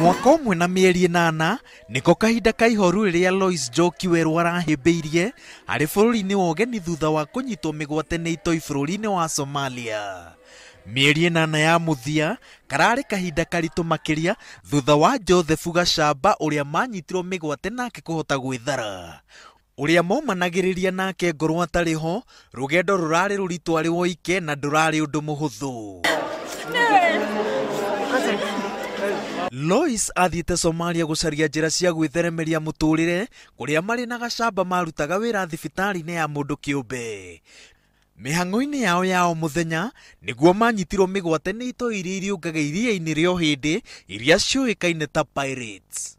mwaka ũmwe na mĩeri ĩnana nĩko kahinda ka ihoru rĩrĩa Lois Njoki werũ arahĩmbĩirie harĩ bũrũri-inĩ wa ũgeni thutha wa kũnyitwo mĩgwate nĩ itoi bũrũri-inĩ wa Somalia mĩeri ĩnana ya mũthia kararĩ kahinda karitũ makĩria thutha wa Jothefu Gachamba ũrĩa manyitirwo mĩgwate nake kũhota gwĩthara ũrĩa momanagĩrĩria nake ngorwo atarĩ ho rũgendo rũrarĩ rũritũ arĩ woike na ndũrarĩ ũndũ mũhũthũ Lois athiĩte Somalia gũcaria njĩra cia gwitheremeria muturire kũrĩa marĩ na gacamba marutaga wira thibitari inĩ ya mundu kiumbe mihang'o-ini yao ya o mũthenya nĩguo manyitirwo mĩgwate nĩ itoi iria iriũngaga iria-inĩ rĩa ũhĩndĩ iria ciũĩkaine ta pirates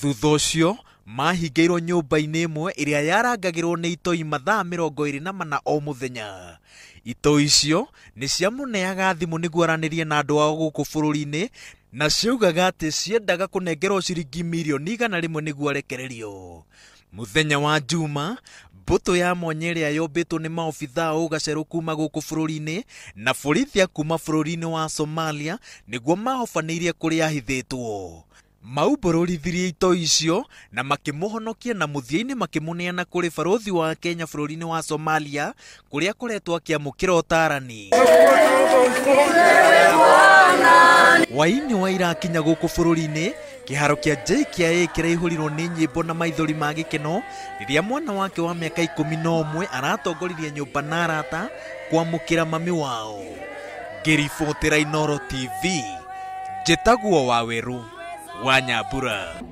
thutha ũcio mahingĩirwo nyũmba-inĩ ĩmwe ĩrĩa yarangagĩrwo nĩ itoi mathaa mĩrongo ĩrĩ na mana o muthenya itoi icio nĩ ciamũneaga thimũ nĩguo aranĩrie na andũ ao gũkũ bũrũri-inĩ na ciugaga atĩ ciendaga kũnengerwo ciringi mirioni igana rĩmwe nĩguo arekererio mũthenya wa juma mbũtũ ya mwanya ĩrĩa yombĩtwo nĩ maobithaa ũgacerũ kuma gũkũ bũrũri-inĩ na borithi kuma bũrũri-inĩ wa somalia nĩguo mahobanĩirie kũrĩa ahithĩtwo maumbũrũrithirie ito icio na makĩmũhonokia na mũthia-inĩ makĩmũneana kũrĩ barũthi wa kenya bũrũri-inĩ wa somalia kũrĩa akoretwo akĩamũkĩra ũtaarani waini waira akinya guku bururi-ini kiharo kia rirwo nä nyä mbo na maithori ma rä a mwana wake wa ikå mi na ũmwe aratongoririe mba na arata ra mami wao ngiribotera Inooro TV wa waweru wa nyambura